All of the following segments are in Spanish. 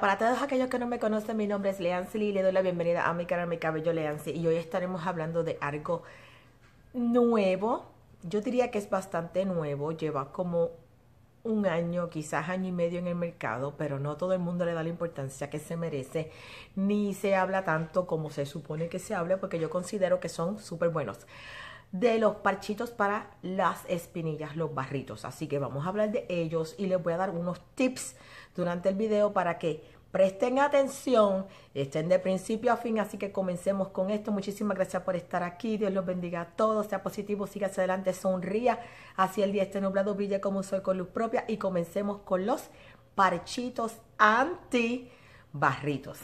para todos aquellos que no me conocen, mi nombre es Leancy y le doy la bienvenida a mi canal Mi Cabello Leancy y hoy estaremos hablando de algo nuevo. Yo diría que es bastante nuevo, lleva como un año, quizás año y medio en el mercado, pero no todo el mundo le da la importancia que se merece, ni se habla tanto como se supone que se habla, porque yo considero que son súper buenos. De los parchitos para las espinillas, los barritos. Así que vamos a hablar de ellos y les voy a dar unos tips durante el video para que Presten atención, estén de principio a fin, así que comencemos con esto. Muchísimas gracias por estar aquí, Dios los bendiga a todos, sea positivo, siga hacia adelante, sonría, así el día esté nublado brilla como un sol con luz propia y comencemos con los parchitos anti barritos.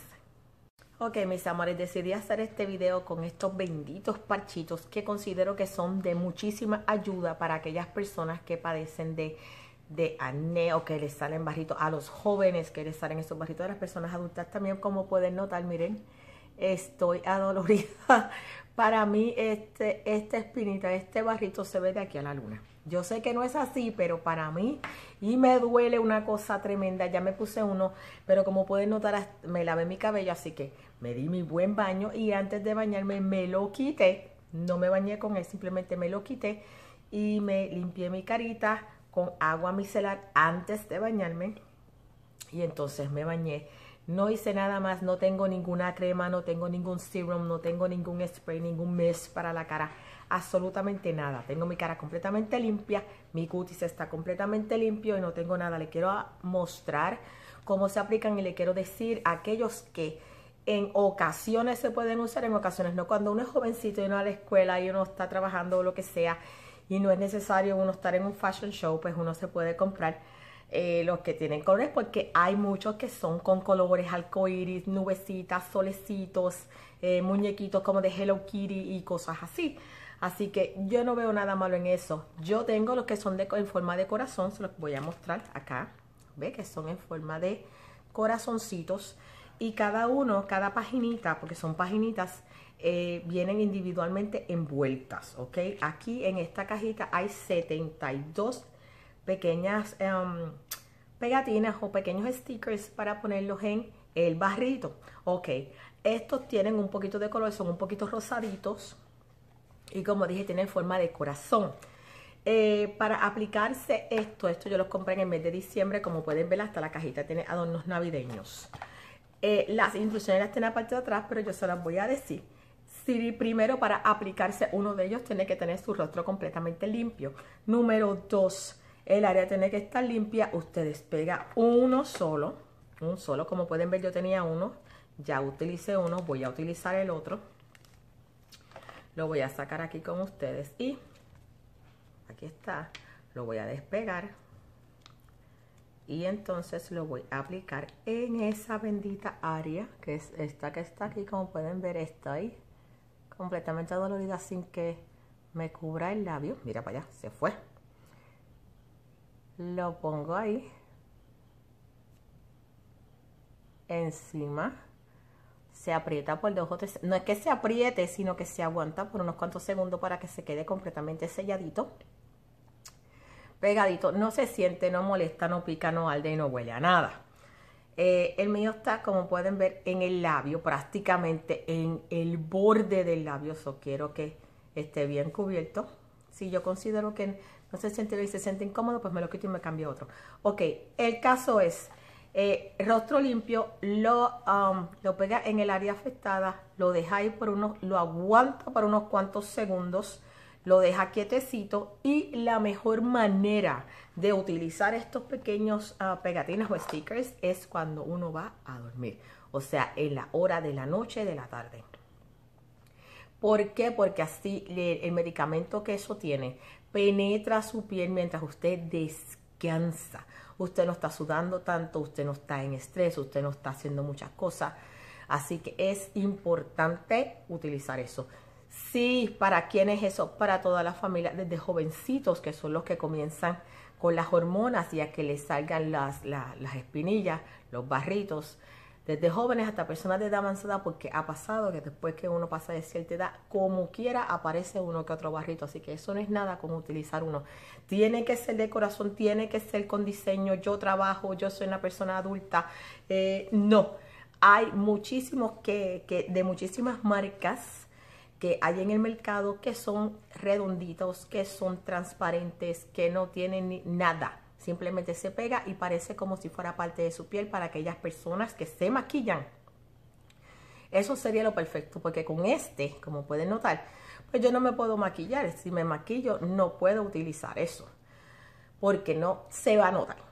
Ok, mis amores, decidí hacer este video con estos benditos parchitos que considero que son de muchísima ayuda para aquellas personas que padecen de de aneo que les salen barritos, a los jóvenes que les salen esos barritos, a las personas adultas también, como pueden notar, miren, estoy adolorida. Para mí, este, esta espinita, este barrito se ve de aquí a la luna. Yo sé que no es así, pero para mí, y me duele una cosa tremenda, ya me puse uno, pero como pueden notar, me lavé mi cabello, así que me di mi buen baño y antes de bañarme me lo quité, no me bañé con él, simplemente me lo quité y me limpié mi carita, con agua micelar antes de bañarme y entonces me bañé. No hice nada más, no tengo ninguna crema, no tengo ningún serum, no tengo ningún spray, ningún mes para la cara, absolutamente nada. Tengo mi cara completamente limpia, mi cutis está completamente limpio y no tengo nada. Le quiero mostrar cómo se aplican y le quiero decir a aquellos que en ocasiones se pueden usar, en ocasiones no. Cuando uno es jovencito y no a la escuela y uno está trabajando o lo que sea y no es necesario uno estar en un fashion show, pues uno se puede comprar eh, los que tienen colores, porque hay muchos que son con colores arcoíris, nubecitas, solecitos, eh, muñequitos como de Hello Kitty y cosas así. Así que yo no veo nada malo en eso. Yo tengo los que son de, en forma de corazón, se los voy a mostrar acá. Ve que son en forma de corazoncitos y cada uno, cada paginita, porque son paginitas, eh, vienen individualmente envueltas, ¿ok? Aquí en esta cajita hay 72 pequeñas em, pegatinas o pequeños stickers para ponerlos en el barrito, ¿ok? Estos tienen un poquito de color, son un poquito rosaditos y como dije tienen forma de corazón. Eh, para aplicarse esto, esto yo los compré en el mes de diciembre, como pueden ver hasta la cajita tiene adornos navideños. Eh, las instrucciones las tiene la parte de atrás, pero yo se las voy a decir. Si primero para aplicarse uno de ellos tiene que tener su rostro completamente limpio. Número dos, el área tiene que estar limpia. Usted despega uno solo, un solo. Como pueden ver yo tenía uno, ya utilicé uno, voy a utilizar el otro. Lo voy a sacar aquí con ustedes y aquí está. Lo voy a despegar y entonces lo voy a aplicar en esa bendita área que es esta que está aquí como pueden ver estoy completamente dolorida sin que me cubra el labio mira para allá se fue lo pongo ahí encima se aprieta por dos o tres no es que se apriete sino que se aguanta por unos cuantos segundos para que se quede completamente selladito pegadito, no se siente, no molesta, no pica, no alde y no huele a nada. Eh, el mío está, como pueden ver, en el labio, prácticamente en el borde del labio. So, quiero que esté bien cubierto. Si yo considero que no se siente bien y se siente incómodo, pues me lo quito y me cambio otro. Ok, el caso es, eh, rostro limpio, lo, um, lo pega en el área afectada, lo deja ahí por unos, lo aguanta por unos cuantos segundos lo deja quietecito y la mejor manera de utilizar estos pequeños ah, pegatinas o stickers es cuando uno va a dormir, o sea, en la hora de la noche, de la tarde. ¿Por qué? Porque así el medicamento que eso tiene penetra su piel mientras usted descansa. Usted no está sudando tanto, usted no está en estrés, usted no está haciendo muchas cosas. Así que es importante utilizar eso. Sí, ¿para quién es eso? Para toda la familia, desde jovencitos, que son los que comienzan con las hormonas y a que les salgan las, las, espinillas, los barritos, desde jóvenes hasta personas de edad avanzada, porque ha pasado que después que uno pasa de cierta edad, como quiera, aparece uno que otro barrito. Así que eso no es nada como utilizar uno. Tiene que ser de corazón, tiene que ser con diseño. Yo trabajo, yo soy una persona adulta. Eh, no, hay muchísimos que, que de muchísimas marcas que hay en el mercado que son redonditos, que son transparentes, que no tienen nada. Simplemente se pega y parece como si fuera parte de su piel para aquellas personas que se maquillan. Eso sería lo perfecto, porque con este, como pueden notar, pues yo no me puedo maquillar. Si me maquillo, no puedo utilizar eso, porque no se va a notar.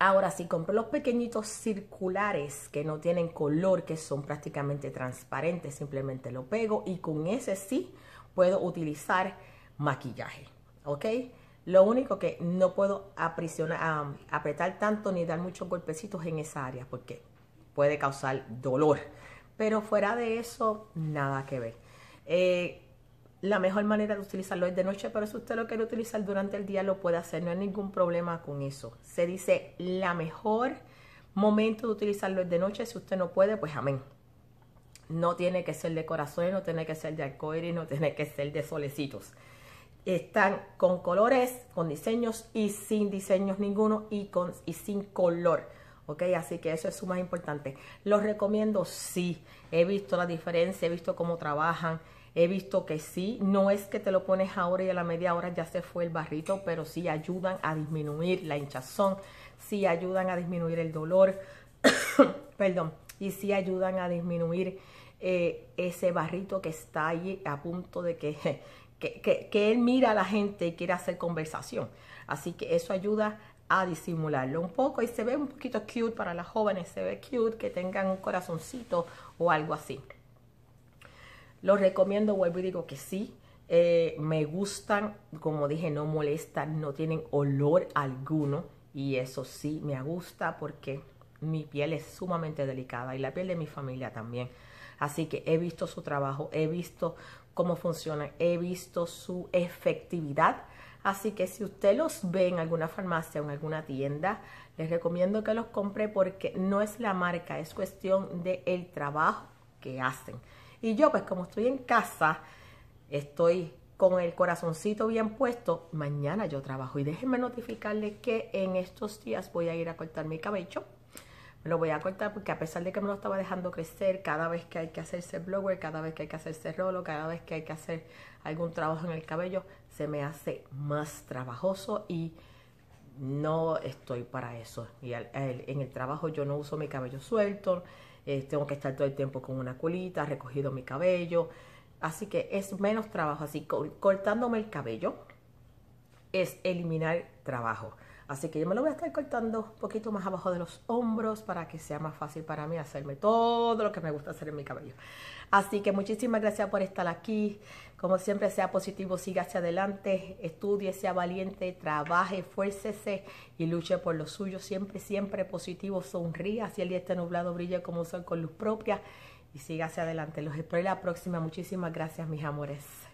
Ahora, si compro los pequeñitos circulares que no tienen color, que son prácticamente transparentes, simplemente lo pego y con ese sí puedo utilizar maquillaje, ¿ok? Lo único que no puedo aprisionar, apretar tanto ni dar muchos golpecitos en esa área porque puede causar dolor. Pero fuera de eso, nada que ver. Eh, la mejor manera de utilizarlo es de noche, pero si usted lo quiere utilizar durante el día, lo puede hacer, no hay ningún problema con eso. Se dice la mejor momento de utilizarlo es de noche, si usted no puede, pues amén. No tiene que ser de corazones, no tiene que ser de arcoíris, no tiene que ser de solecitos. Están con colores, con diseños y sin diseños ninguno y, y sin color. ¿ok? Así que eso es más importante. ¿Los recomiendo? Sí, he visto la diferencia, he visto cómo trabajan, he visto que sí, no es que te lo pones ahora y a la media hora ya se fue el barrito, pero sí ayudan a disminuir la hinchazón, sí ayudan a disminuir el dolor, perdón, y sí ayudan a disminuir eh, ese barrito que está ahí a punto de que, que, que él mira a la gente y quiere hacer conversación. Así que eso ayuda a disimularlo un poco y se ve un poquito cute para las jóvenes, se ve cute que tengan un corazoncito o algo así. Lo recomiendo, vuelvo y digo que sí. Eh, me gustan, como dije, no molestan, no tienen olor alguno y eso sí me gusta porque mi piel es sumamente delicada y la piel de mi familia también. Así que he visto su trabajo, he visto cómo funcionan. He visto su efectividad. Así que si usted los ve en alguna farmacia o en alguna tienda, les recomiendo que los compre porque no es la marca, es cuestión del trabajo que hacen. Y yo, pues como estoy en casa, estoy con el corazoncito bien puesto, mañana yo trabajo. Y déjenme notificarles que en estos días voy a ir a cortar mi cabello lo voy a cortar porque a pesar de que me lo estaba dejando crecer, cada vez que hay que hacerse blower, cada vez que hay que hacerse rolo, cada vez que hay que hacer algún trabajo en el cabello, se me hace más trabajoso y no estoy para eso. Y en el trabajo yo no uso mi cabello suelto, eh, tengo que estar todo el tiempo con una culita, recogido mi cabello. Así que es menos trabajo. Así, cortándome el cabello es eliminar trabajo. Así que yo me lo voy a estar cortando un poquito más abajo de los hombros para que sea más fácil para mí hacerme todo lo que me gusta hacer en mi cabello. Así que muchísimas gracias por estar aquí. Como siempre, sea positivo, siga hacia adelante, estudie, sea valiente, trabaje, esfuércese y luche por lo suyo. Siempre, siempre positivo, sonríe, Si el día está nublado, brilla como un sol con luz propia y siga hacia adelante. Los espero en la próxima. Muchísimas gracias, mis amores.